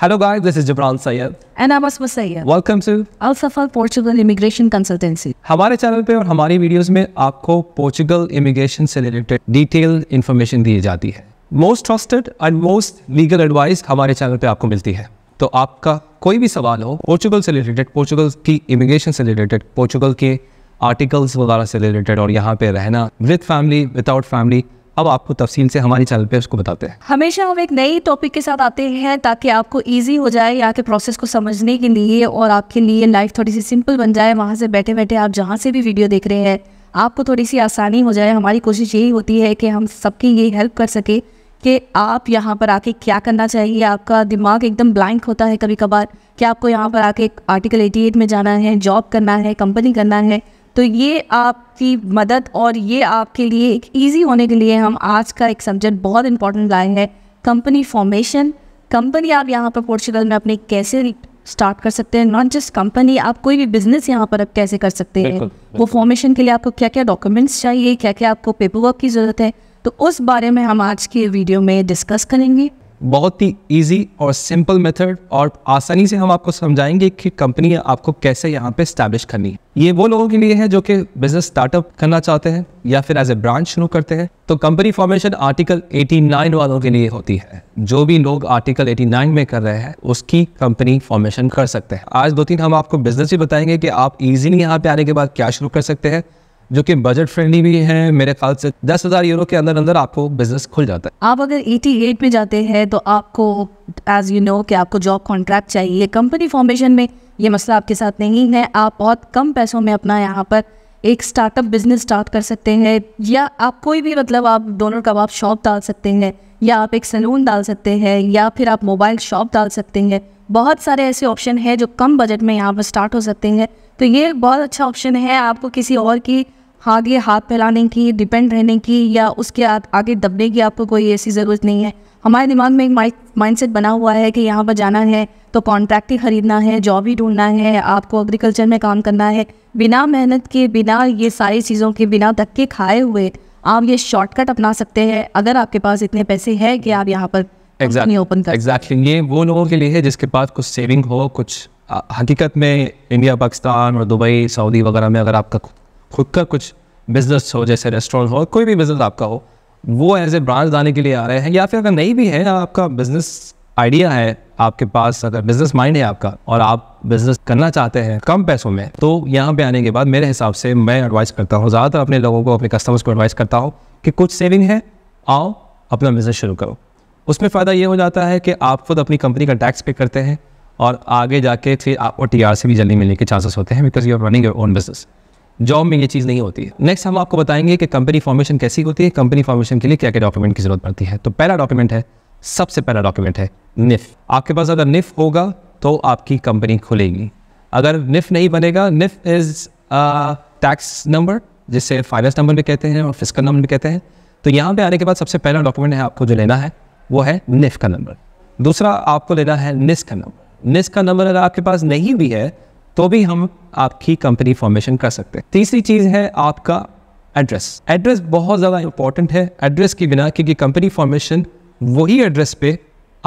Hello guys, this is Jibran Sayed. And I'm Asma Sayed. Welcome to Al Safal Portugal Immigration Consultancy. हमारे channel पे और हमारी videos में आपको Portugal immigration से रिलेटेड डिटेल इन्फॉर्मेशन दी जाती है most trusted and most legal advice हमारे चैनल पे आपको मिलती है तो आपका कोई भी सवाल हो पोर्चुगल से रिलेटेड पोर्चुगल की इमिग्रेशन से रिलेटेड पोर्चुगल के आर्टिकल्स वगैरह से रिलेटेड और यहाँ पे रहना विद फैमिली विदाउट फैमिली अब आपको तफसील से हमारे चैनल पे उसको बताते हैं हमेशा हम एक नई टॉपिक के साथ आते हैं ताकि आपको ईजी हो जाए यहाँ के प्रोसेस को समझने के लिए और आपके लिए लाइफ थोड़ी सी सिंपल बन जाए वहाँ से बैठे बैठे आप जहाँ से भी वीडियो देख रहे हैं आपको थोड़ी सी आसानी हो जाए हमारी कोशिश यही होती है कि हम सबकी ये हेल्प कर सके कि आप यहाँ पर आके क्या करना चाहिए आपका दिमाग एकदम ब्लैंक होता है कभी कभार कि आपको यहाँ पर आके आर्टिकल 88 में जाना है जॉब करना है कंपनी करना है तो ये आपकी मदद और ये आपके लिए एक ईजी होने के लिए हम आज का एक सब्जेक्ट बहुत इंपॉर्टेंट लाए हैं कंपनी फॉर्मेशन कंपनी आप यहाँ पर पोर्चुगल में अपने कैसे स्टार्ट कर सकते हैं नॉट जस्ट कंपनी आप कोई भी बिजनेस यहाँ पर आप कैसे कर सकते हैं वो फॉर्मेशन के लिए आपको क्या क्या डॉक्यूमेंट्स चाहिए क्या क्या आपको पेपर वर्क की ज़रूरत है तो उस बारे में हम आज की वीडियो में डिस्कस करेंगे बहुत ही इजी और सिंपल मेथड और आसानी से हम आपको समझाएंगे कि कंपनी आपको कैसे यहाँ पे स्टैब्लिश करनी है ये वो लोगों के लिए है जो कि बिजनेस स्टार्टअप करना चाहते हैं या फिर एज ए ब्रांच शुरू करते हैं तो कंपनी फॉर्मेशन आर्टिकल 89 वालों के लिए होती है जो भी लोग आर्टिकल 89 में कर रहे हैं उसकी कंपनी फॉर्मेशन कर सकते हैं आज दो तीन हम आपको बिजनेस भी बताएंगे कि आप इजीली यहाँ पे आने के बाद क्या शुरू कर सकते हैं जो कि बजट फ्रेंडली भी है मेरे ख्याल से दस हज़ार यूरो के अंदर अंदर आपको बिजनेस खुल जाता है आप अगर एट e में जाते हैं तो आपको एज यू नो कि आपको जॉब कॉन्ट्रैक्ट चाहिए कंपनी फॉर्मेशन में ये मसला आपके साथ नहीं है आप बहुत कम पैसों में अपना यहाँ पर एक स्टार्टअप बिजनेस स्टार्ट कर सकते हैं या आप कोई भी मतलब आप डोनर कबाब शॉप डाल सकते हैं या आप एक सैलून डाल सकते हैं या फिर आप मोबाइल शॉप डाल सकते हैं बहुत सारे ऐसे ऑप्शन हैं जो कम बजट में यहाँ पर स्टार्ट हो सकते हैं तो ये बहुत अच्छा ऑप्शन है आपको किसी और की आगे हाथ फैलाने की डिपेंड रहने की या उसके आगे दबने की आपको कोई ऐसी ज़रूरत नहीं है हमारे दिमाग में एक माइंडसेट बना हुआ है कि यहाँ पर जाना है तो कॉन्ट्रैक्ट ही ख़रीदना है जॉब ही ढूंढना है आपको एग्रीकल्चर में काम करना है बिना मेहनत के बिना ये सारी चीज़ों के बिना धक्के खाए हुए आप ये शॉर्टकट अपना सकते हैं अगर आपके पास इतने पैसे हैं कि आप यहाँ पर एग्जैक्टली ओपन कर एग्जैक्टली ये वो लोगों के लिए है जिसके पास कुछ सेविंग हो कुछ हकीकत में इंडिया पाकिस्तान और दुबई सऊदी वगैरह में अगर आपका खुद का कुछ बिजनेस हो जैसे रेस्टोरेंट हो कोई भी बिजनेस आपका हो वो एज ए ब्रांच लाने के लिए आ रहे हैं या फिर अगर नहीं भी है आपका बिजनेस आइडिया है आपके पास अगर बिजनेस माइंड है आपका और आप बिजनेस करना चाहते हैं कम पैसों में तो यहाँ पे आने के बाद मेरे हिसाब से मैं एडवाइस करता हूँ ज़्यादातर अपने लोगों को अपने कस्टमर्स को एडवाइस करता हूँ कि कुछ सेविंग है आओ अपना बिजनेस शुरू करो उसमें फ़ायदा ये हो जाता है कि आप खुद अपनी कंपनी का टैक्स पे करते हैं और आगे जाके फिर आपको टी आर सी भी जल्दी मिलने के चांसेस होते हैं because you are running your own business job में ये चीज़ नहीं होती है नेक्स्ट हम आपको बताएंगे कि कंपनी फॉर्मेशन कैसी होती है कंपनी फॉर्मेशन के लिए क्या क्या डॉक्यूमेंट की ज़रूरत पड़ती है तो पहला डॉक्यूमेंट है सबसे पहला डॉक्यूमेंट है निफ आपके पास अगर निफ होगा तो आपकी कंपनी खुलेगी अगर निफ नहीं बनेगा निफ इज़ टैक्स नंबर जिसे फाइनेंस नंबर भी कहते हैं और फिजिकल नंबर भी कहते हैं तो यहाँ पे आने के बाद सबसे पहला डॉक्यूमेंट है आपको जो लेना है वो है निफ का नंबर दूसरा आपको लेना है निस का नंबर निस का नंबर अगर आपके पास नहीं भी है तो भी हम आपकी कंपनी फॉर्मेशन कर सकते हैं तीसरी चीज़ है आपका एड्रेस एड्रेस बहुत ज़्यादा इंपॉर्टेंट है एड्रेस के बिना क्योंकि कंपनी फॉर्मेशन वही एड्रेस पे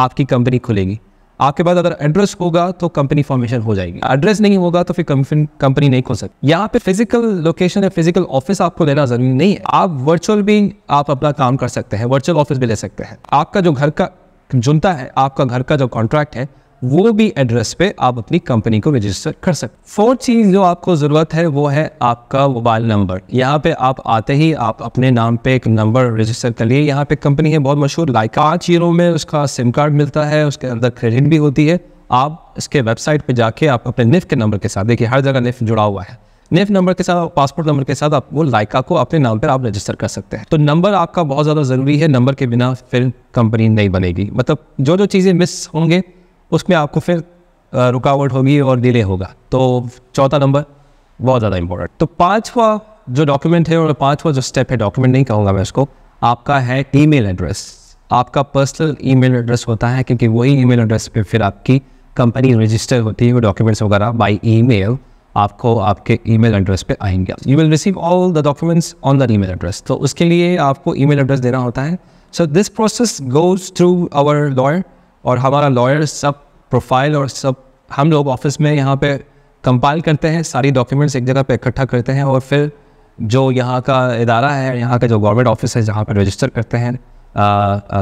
आपकी कंपनी खुलेगी आपके पास अगर एड्रेस होगा तो कंपनी फॉर्मेशन हो जाएगी एड्रेस नहीं होगा तो फिर कंपनी नहीं खोल सकती यहाँ पे फिजिकल लोकेशन या फिजिकल ऑफिस आपको लेना जरूरी नहीं है आप वर्चुअल भी आप अपना काम कर सकते हैं वर्चुअल ऑफिस भी ले सकते हैं आपका जो घर का जुनता है आपका घर का जो कॉन्ट्रैक्ट है वो भी एड्रेस पे आप अपनी कंपनी को रजिस्टर कर सकते फोर्थ चीज़ जो आपको ज़रूरत है वो है आपका मोबाइल नंबर यहाँ पे आप आते ही आप अपने नाम पे एक नंबर रजिस्टर कर लिए यहाँ पे कंपनी है बहुत मशहूर लाइका पाँच यूरो में उसका सिम कार्ड मिलता है उसके अंदर क्रेडिट भी होती है आप इसके वेबसाइट पर जाके आप अपने निफ के नंबर के साथ देखिए हर जगह निफ जुड़ा हुआ है निफ नंबर के साथ पासपोर्ट नंबर के साथ आप वो लाइका को अपने नाम पर आप रजिस्टर कर सकते हैं तो नंबर आपका बहुत ज़्यादा ज़रूरी है नंबर के बिना फिर कंपनी नहीं बनेगी मतलब जो जो चीज़ें मिस होंगे उसमें आपको फिर रुकावट होगी और डिले होगा तो चौथा नंबर बहुत ज़्यादा इंपॉर्टेंट तो पाँचवा जो डॉक्यूमेंट है और पाँचवा जो स्टेप है डॉक्यूमेंट नहीं कहूँगा मैं उसको आपका है ईमेल एड्रेस आपका पर्सनल ईमेल एड्रेस होता है क्योंकि वही ईमेल एड्रेस पे फिर आपकी कंपनी रजिस्टर होती है वो डॉक्यूमेंट्स वगैरह बाय ईमेल आपको आपके ईमेल एड्रेस पे आएंगे you will receive all the documents on the email address तो उसके लिए आपको ईमेल एड्रेस देना होता है so this process goes through our lawyer और हमारा लॉयर सब प्रोफाइल और सब हम लोग ऑफिस में यहाँ पे कंपाइल करते हैं सारी डॉक्यूमेंट्स एक जगह पे इकट्ठा करते हैं और फिर जो यहाँ का इदारा है यहाँ का जो गवर्नमेंट ऑफिस है जहाँ पर रजिस्टर करते हैं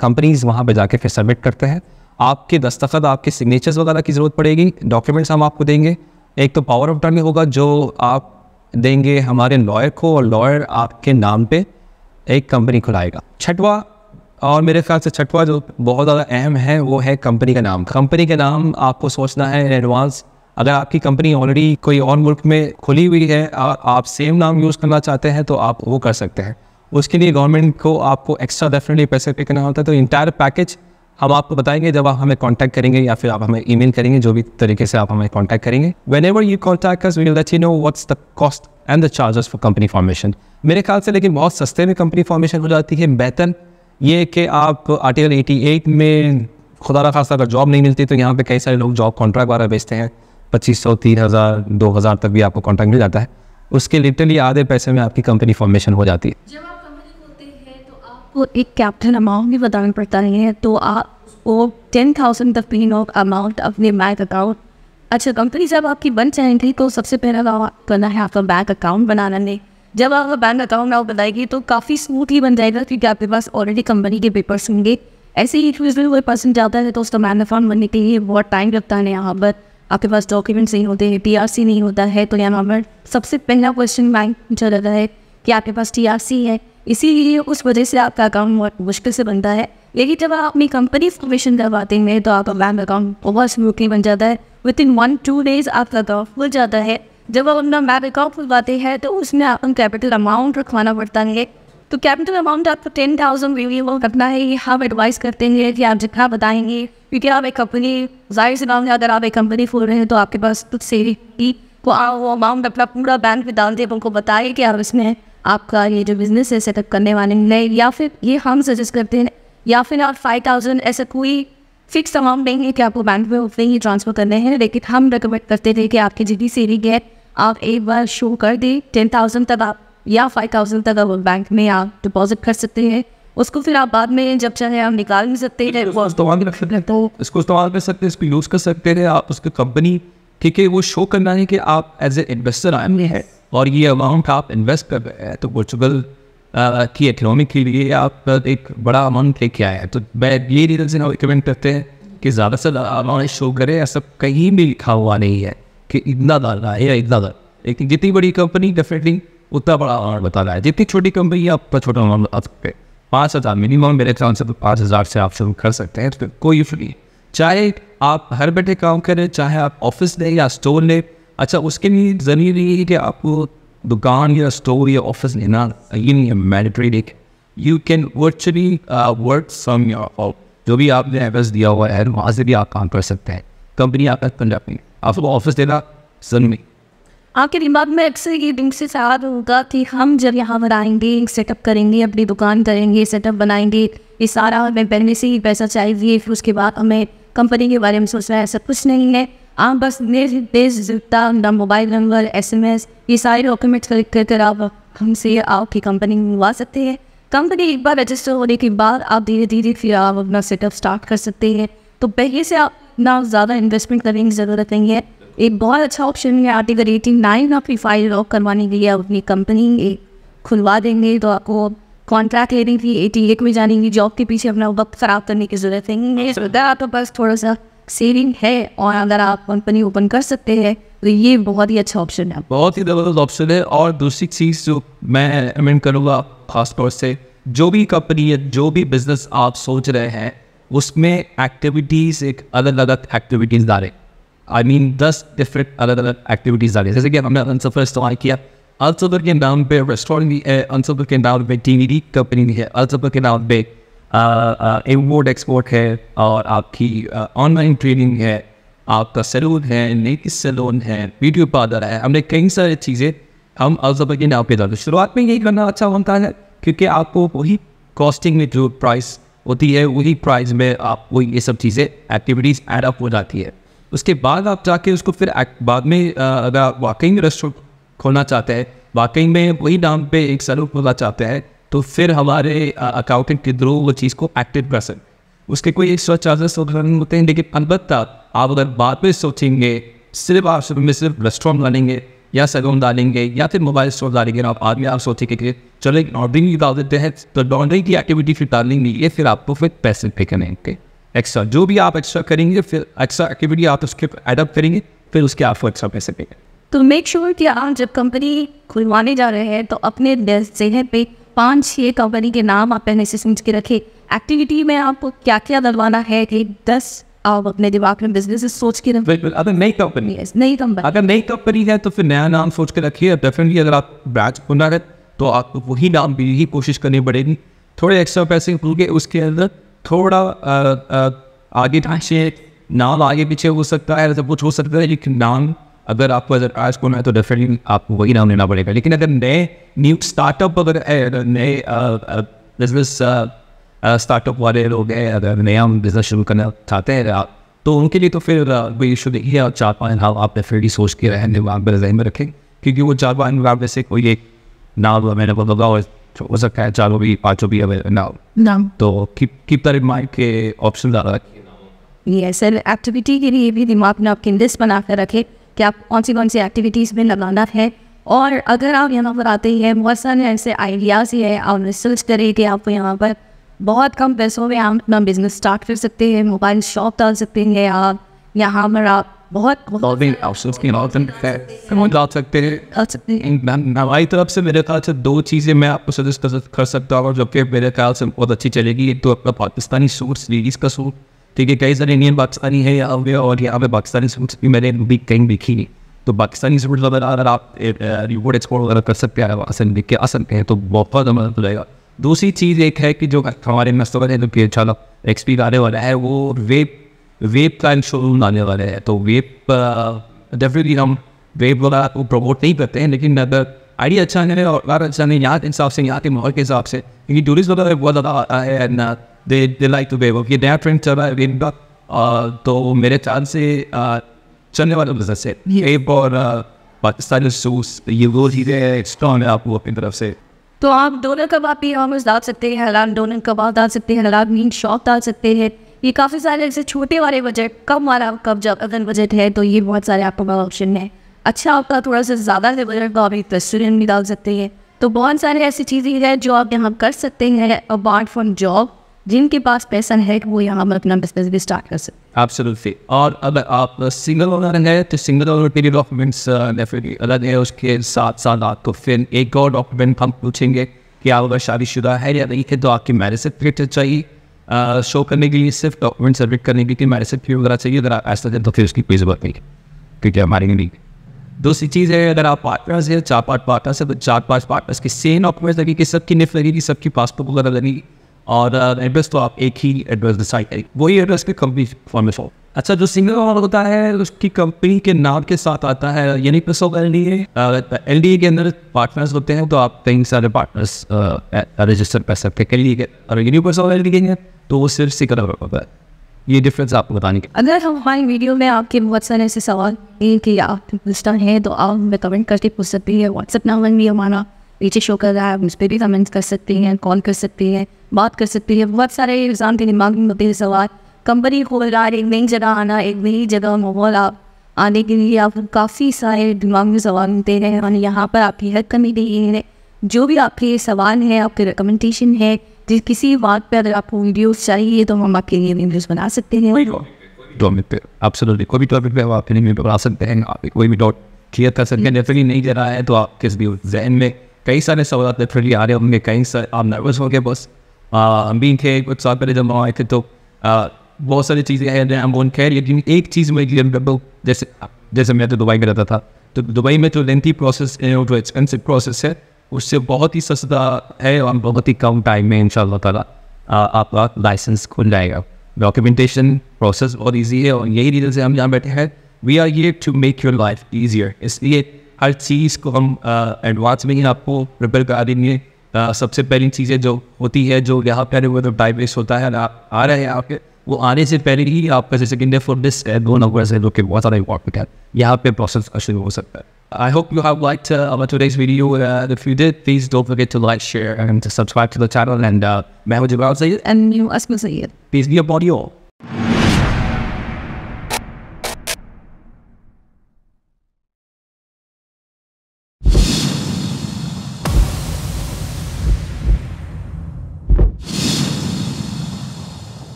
कंपनीज़ वहाँ पर जाके फिर सबमिट करते हैं आपके दस्तखत आपके सिग्नेचर्स वगैरह की ज़रूरत पड़ेगी डॉक्यूमेंट्स हम आपको देंगे एक तो पावर ऑफ अटर्नी होगा जो आप देंगे हमारे लॉयर को और लॉयर आपके नाम पे एक कंपनी खुलाएगा छठवा और मेरे ख्याल से छठवा जो बहुत ज़्यादा अहम है वो है कंपनी का नाम कंपनी का नाम आपको सोचना है इन एडवांस अगर आपकी कंपनी ऑलरेडी कोई और मुल्क में खुली हुई है और आप सेम नाम यूज़ करना चाहते हैं तो आप वो कर सकते हैं उसके लिए गवर्नमेंट को आपको एक्स्ट्रा डेफिनेटली पैसे पे करना होता है तो इंटायर पैकेज हम आपको बताएंगे जब आप हमें कांटेक्ट करेंगे या फिर आप हमें ईमेल करेंगे जो भी तरीके से आप हमें कांटेक्ट करेंगे whenever you contact us will let you know what's the cost and the charges for company formation मेरे ख्याल से लेकिन बहुत सस्ते में कंपनी फॉर्मेशन हो जाती है बेहतर ये कि आप आर्टिकल 88 में खुदा रखा अगर जॉब नहीं मिलती तो यहाँ पे कई सारे लोग जॉब कॉन्ट्रैक्ट वगैरह बेचते हैं पच्चीस सौ तीन हज़ार दो हज़ार तक भी आपको कॉन्ट्रैक्ट मिल जाता है उसके लिटरली आधे पैसे में आपकी कंपनी फॉर्मेशन हो जाती है वो तो एक कैप्टन अमाउंट भी बताना पड़ता है तो आप वो टेन थाउजेंड तक भी नोट अमाउंट अपने बैंक अकाउंट अच्छा कंपनी जब आपकी बन जाएंगी तो सबसे पहला करना है आपका बैंक अकाउंट बनाना नहीं जब आपका बैंक अकाउंट आप बताएगी तो काफ़ी स्मूथली बन जाएगा क्योंकि आपके पास ऑलरेडी कंपनी के पेपर्स होंगे ऐसे ही इश्यूज में कोई पर्सन जाता है तो उसका बैंक अकाउंट बनने के लिए बहुत टाइम लगता है यहाँ पर आपके पास डॉक्यूमेंट्स नहीं होते हैं टी नहीं होता है तो यहाँ पर सबसे पहला क्वेश्चन बैंक पूछा जाता है कि आपके पास टी है इसीलिए उस वजह से आपका अकाउंट बहुत मुश्किल से बनता है लेकिन जब आप अपनी कंपनी फॉर्मेशन करवाते हैं तो आपका बैंक अकाउंट बहुत स्मूथली बन जाता है within one two days आपका अकाउंट खुल जाता है जब आप अपना बैंक अकाउंट खुलवाते हैं तो उसमें आपको कैपिटल अमाउंट रखवाना पड़ता है तो कैपिटल अमाउंट आपको टेन थाउजेंड वेरिएबल रखना है हम एडवाइस करते हैं कि आप जितना बताएंगे क्योंकि आप एक कंपनी जाहिर से नाम है अगर आप एक कंपनी खोल रहे हैं तो आपके पास कुछ सेविंग तो आप वो अमाउंट अपना पूरा बैंक में डाल दे उनको बताए कि आप इसमें आपका ये जो बिज़नेस है सेटअप करने वाले नहीं या फिर ये हम सजेस्ट करते हैं या फिर आप फाइव थाउजेंड ऐसा कोई फिक्स अमाउंट देंगे कि आपको बैंक में उतने ही ट्रांसफ़र करने हैं लेकिन हम रिकमेंड करते थे कि आपकी जितनी सेविंग है आप एक बार शो कर दें टेन थाउजेंड तक आप या फाइव थाउजेंड तक आप बैंक में आप डिपॉजिट कर सकते हैं उसको फिर आप बाद में जब चाहे आप निकाल नहीं सकते हैं इसको इस्तेमाल कर सकते हैं तो इसको इस्तेमाल कर सकते हैं इसको यूज़ कर सकते हैं आप उसकी कंपनी ठीक है वो शो करना है कि आप एज ए इन्वेस्टर आए हुए हैं और ये अमाउंट आप इन्वेस्ट कर रहे हैं तो वर्चुअल की इकोनॉमिक के लिए आप एक बड़ा अमाउंट लेके आए हैं तो मैं ये रीज़न से रिकमेंड करते हैं कि ज़्यादा से ज़्यादा अमाउंट शो करें ऐसा कहीं भी लिखा हुआ नहीं है कि इतना डालना है या इतना डाल लेकिन जितनी बड़ी कंपनी डेफिनेटली उतना बड़ा अमाउंट बता रहा है जितनी छोटी कंपनी है आपका छोटा अमाउंट बता सकते हैं पाँच हज़ार मिनिमम मेरे ख्याल से तो पाँच हज़ार से आप शुरू कर सकते हैं तो कोई इशू नहीं चाहे आप हर बैठे काम करें चाहे आप ऑफिस लें या स्टोर लें अच्छा उसके लिए ज़रूरी नहीं है कि आपको दुकान या स्टोर या ऑफिस लेना ये नहीं है मैंडेटरी एक you can virtually work from your जो भी आपने एड्रेस दिया हुआ है वहाँ से भी आप काम कर सकते हैं कंपनी आपका पंजाब में आपको ऑफिस देना सन में आपके दिमाग में अक्सर ये दिन से सवाल होगा कि हम जब यहाँ पर आएंगे सेटअप करेंगे अपनी दुकान करेंगे सेटअप बनाएंगे ये सारा हमें पहले से ही पैसा चाहिए फिर उसके बाद हमें कंपनी के बारे में सोचना है ऐसा कुछ नहीं है आप बस जितना ना mobile number S M S ये सारे डॉक्यूमेंट्स कलेक्ट कर कर आप हमसे आपकी कंपनी मंगवा सकते हैं कंपनी एक बार रजिस्टर होने के बाद आप धीरे धीरे फिर आप अपना सेटअप स्टार्ट कर सकते हैं तो पहले से आप इतना ज़्यादा इन्वेस्टमेंट करने की ज़रूरत नहीं है एक बहुत अच्छा ऑप्शन है आर्टिकल एटी नाइन आप रिफाइल लॉक करवाने के लिए अपनी कंपनी एक खुलवा देंगे तो आपको कॉन्ट्रैक्ट लेनी थी एटी एट में जाने की जॉब के पीछे अपना वक्त ख़राब करने की ज़रूरत नहीं है अगर आपके पास थोड़ा सा सेविंग है और अगर आप कंपनी ओपन कर सकते हैं तो ये बहुत ही अच्छा ऑप्शन है बहुत ही ज़बरदस्त ऑप्शन है और दूसरी चीज़ जो मैं रिकमेंड करूँगा खासतौर से जो भी कंपनी है जो भी बिजनेस आप सोच रहे हैं उसमें एक्टिविटीज़ एक अलग अलग एक्टिविटीज़ डाले आई मीन दस डिफरेंट अलग अलग एक्टिविटीज़ डाले जैसे कि हमने अनसफर इस्तेमाल किया अलसफर के नाम पे रेस्टोरेंट भी है अनसफर के नाम पे टी वी कंपनी भी है अलसफर के नाम पे इम्पोर्ट एक्सपोर्ट है और आपकी ऑनलाइन ट्रेनिंग है आपका सैलून है नेकी सैलून है वीडियो पार्लर है हमने कई सारी चीज़ें हम अलसफर के नाम पे डाले शुरुआत में यही करना अच्छा होता है क्योंकि आपको वही कॉस्टिंग में जो प्राइस होती है वही प्राइस में आप वो ये सब चीज़ें एक्टिविटीज़ एड अप हो जाती है उसके बाद आप जाके उसको फिर बाद में अगर आप वाकई में रेस्टोरेंट खोलना चाहते हैं वाकई में वही नाम पे एक सलू खोलना चाहते हैं तो फिर हमारे अकाउंटेंट के थ्रू वो चीज़ को एक्टिव कर सकते उसके कोई एक्स्ट्रा चार्जेस वगैरह होते हैं लेकिन अलबत्ता आप अगर बाद में सोचेंगे सिर्फ आप में सिर्फ रेस्टोरेंट बनेंगे या सैलून डालेंगे या फिर मोबाइल स्टोर डालेंगे आप आदमी आप सोचे कि चलो एक लॉन्ड्रिंग भी डाल देते हैं तो लॉन्ड्रिंग की एक्टिविटी फिर डालेंगे ये फिर आपको फिर पैसे पे करेंगे एक्स्ट्रा जो भी आप एक्स्ट्रा करेंगे फिर एक्स्ट्रा एक्टिविटी आप उसके एडअप करेंगे फिर उसके आपको एक्स्ट्रा पैसे पे तो मेक श्योर sure कि आप जब कंपनी खुलवाने जा रहे हैं तो अपने जगह पे पाँच छः कंपनी के नाम आप पहले से समझ के रखें एक्टिविटी में आपको क्या क्या डलवाना है कि दस आप अपने दिमाग में बिजनेस सोच के बिल्कुल तो तो अगर नई कंपनी तो है नई कंपनी अगर नई कंपनी है तो फिर नया नाम सोच के रखिए डेफिनेटली अगर आप ब्रांच खोलना है तो आपको वही नाम भी ही कोशिश करनी पड़ेगी थोड़े एक्स्ट्रा पैसे खुल के उसके अंदर थोड़ा आ, आ, आगे पीछे नाम आगे पीछे हो सकता है सब कुछ हो सकता है लेकिन नाम अगर आपको अगर आज कौन है तो डेफिनेटली आपको वही नाम लेना पड़ेगा लेकिन अगर नए न्यू स्टार्टअप अगर नए बिजनेस स्टार्टअप uh, वाले लोग हैं अगर नया बिजनेस शुरू करना चाहते हैं आप uh, तो उनके लिए तो फिर uh, कोई इशू नहीं है और चार पाँच हाँ आप डेफिनेटली सोच के रहें दिमाग में जहन में रखें क्योंकि वो चार पाँच मुकाबले से कोई एक नाम अवेलेबल होगा और हो सकता है चारों भी पाँचों भी अवेलेबल नाव नाम तो किप तरह माइक के ऑप्शन ज़्यादा ये सर एक्टिविटी के लिए भी दिमाग में आपकी लिस्ट बना कर रखें कि आप कौन सी कौन सी एक्टिविटीज़ में लगाना है और अगर आप यहाँ पर आते हैं बहुत सारे ऐसे आइडियाज़ ही है आप रिसर्च करें कि आप यहाँ पर बहुत कम पैसों में हम अपना बिजनेस स्टार्ट कर सकते हैं मोबाइल शॉप डाल सकते हैं आप यहाँ पर आप बहुत हाँ। हमारी तरफ से मेरे ख्याल से दो चीज़ें मैं आपको सजेस्ट कर सकता हूँ जो कि मेरे ख्याल से बहुत अच्छी चलेगी एक तो अपना पाकिस्तानी सूट लेडीज का सूट ठीक है कई सारे इंडियन पाकिस्तानी है यहाँ पे और यहाँ पे पाकिस्तानी सूट्स भी मैंने भी कहीं देखी नहीं तो पाकिस्तानी सूट अगर आप रिपोर्ट एक्सपोर्ट वगैरह कर सकते हैं वहाँ से देख के आ सकते हैं तो बहुत मदद हो जाएगा दूसरी चीज़ एक है कि जो हमारे मस्तवर है पी एक्सपी आने वाला है वो वेब वेब का शोरूम आने वाला है तो वेब डेफिनेटली हम वेब वगैरह को प्रमोट नहीं करते हैं लेकिन अगर आइडिया अच्छा है और अच्छा नहीं यहाँ के हिसाब से यहाँ के माहौल के हिसाब से क्योंकि टूरिस्ट वगैरह बहुत ज़्यादा है and they they like to vape ये नया ट्रेंड चल रहा है का तो मेरे ख्याल से चलने वाला बिजनेस है वेप और पाकिस्तानी सूस ये वो चीज़ें एक्स्ट्रा आपको अपनी तरफ से तो आप डोनर कबाब भी हम डाल सकते हैं हलाल डोनर कबाब डाल सकते हैं हलाल मीट शॉप डाल सकते हैं ये काफ़ी सारे ऐसे छोटे वाले बजट कम वाला कब जब अगर बजट है तो ये बहुत सारे आपके पास ऑप्शन है अच्छा आपका थोड़ा सा ज़्यादा से बजट का तो आप एक रेस्टोरेंट भी डाल सकते हैं तो बहुत सारे ऐसी चीज़ें हैं जो आप यहाँ कर सकते हैं अपार्ट फ्रॉम जॉब जिनके पास पैसा है वो यहाँ पर अपना बिजनेस भी स्टार्ट कर सकते Absolutely. और अगर आप सिंगल ओनर हैं तो सिंगल ओनर के लिए डॉक्यूमेंट्स uh, अलग है उसके साथ साथ आपको फिर एक और डॉक्यूमेंट हम पूछेंगे कि आप अगर शादीशुदा है या नहीं है तो आपकी मैरिज सर्टिफिकेट चाहिए शो uh, करने के लिए सिर्फ डॉक्यूमेंट सबमिट करने के लिए मैरिज सर्टिफिकेट वगैरह चाहिए अगर आप ऐसा दें तो फिर उसकी कोई जरूरत नहीं क्योंकि हमारी नहीं दूसरी चीज़ है अगर आप पार्टनर्स हैं चार पाँच पार्टनर्स है तो चार पाँच पार्टनर्स के सेम डॉक्यूमेंट्स लगेगी सबकी निफ्ट लगेगी सबकी पासपोर्ट वगैरह लगेगी और एड्रेस uh, तो आप एक ही एड्रेस डिसाइड करें वही एड्रेस पे कंपनी फॉर्मेट हो अच्छा जो सिंगल ऑनर होता है उसकी कंपनी के नाम के साथ आता है यानी plus of L D L D के अंदर पार्टनर्स होते हैं तो आप कई सारे पार्टनर्स रजिस्टर uh, कर सकते हैं एल डी के और यूनिवर्स ऑफ एल डी के तो वो सिर्फ सिंगल ऑनर होता है ये डिफरेंस आपको बताने के अगर हम हमारी वीडियो में आपके बहुत सारे ऐसे सवाल कि आप पूछता है तो आप हमें कमेंट करके पूछ सकते हैं व्हाट्सएप नंबर भी हमारा पीछे शो कर रहा है उस पर भी कमेंट कर सकते हैं कॉल कर सकते हैं बात कर सकती है बहुत सारे इंसान के दिमाग में होते हैं सवाल कंपनी खोल रहा है एक नई जगह आना एक नई जगह माहौल आप आने के लिए आप काफ़ी सारे दिमाग में सवाल होते हैं और यहाँ पर आपकी हर हेल्प करनी है जो भी आपके सवाल हैं आपके रिकमेंडेशन है जिस किसी बात पर अगर आपको वीडियोस चाहिए तो हम आपके लिए वीडियोस बना सकते हैं टॉपिक पे एब्सोल्युटली कोई भी टॉपिक पे आप अपने बना सकते हैं आप कोई भी डॉट क्लियर कर सकते हैं डेफिनेटली हम्म। नहीं दे रहा है तो आप किस भी जहन में कई सारे सवाल डेफिनेटली आ रहे होंगे कई सारे आप नर्वस हो गए बस बीन थे कुछ साल पहले जब आए थे तो बहुत सारी चीज़ें हैं हम खैर लेकिन एक चीज़ में जैसे जैसे मैं तो दुबई में रहता था तो दुबई में जो लेंथी प्रोसेस है जो एक्सपेंसिव प्रोसेस है उससे बहुत ही सस्ता है और बहुत ही कम टाइम में इन ताला आपका लाइसेंस खुल जाएगा डॉक्यूमेंटेशन प्रोसेस बहुत ईजी है और यही रीज़न से हम यहाँ बैठे हैं वी आर ये to make your life easier इसलिए हर चीज़ को हम एडवांस में ही आपको प्रिपेयर करा देंगे Uh, सबसे पहली चीज़ें जो होती है जो यहाँ पर वो तो टाइम वेस्ट होता है आप आ रहे हैं आपके वो आने से पहले ही आपका जैसे कि फॉर दिस दो नंबर्स है जो कि बहुत सारा इंपॉर्टेंट है यहाँ पे प्रोसेस का शुरू हो सकता है I hope you have liked uh, our today's video. Uh, if you did, please don't forget to like, share, and to subscribe to the channel. And uh, मैं हूँ जबाल Syed and you असमल Syed. Peace be upon you all.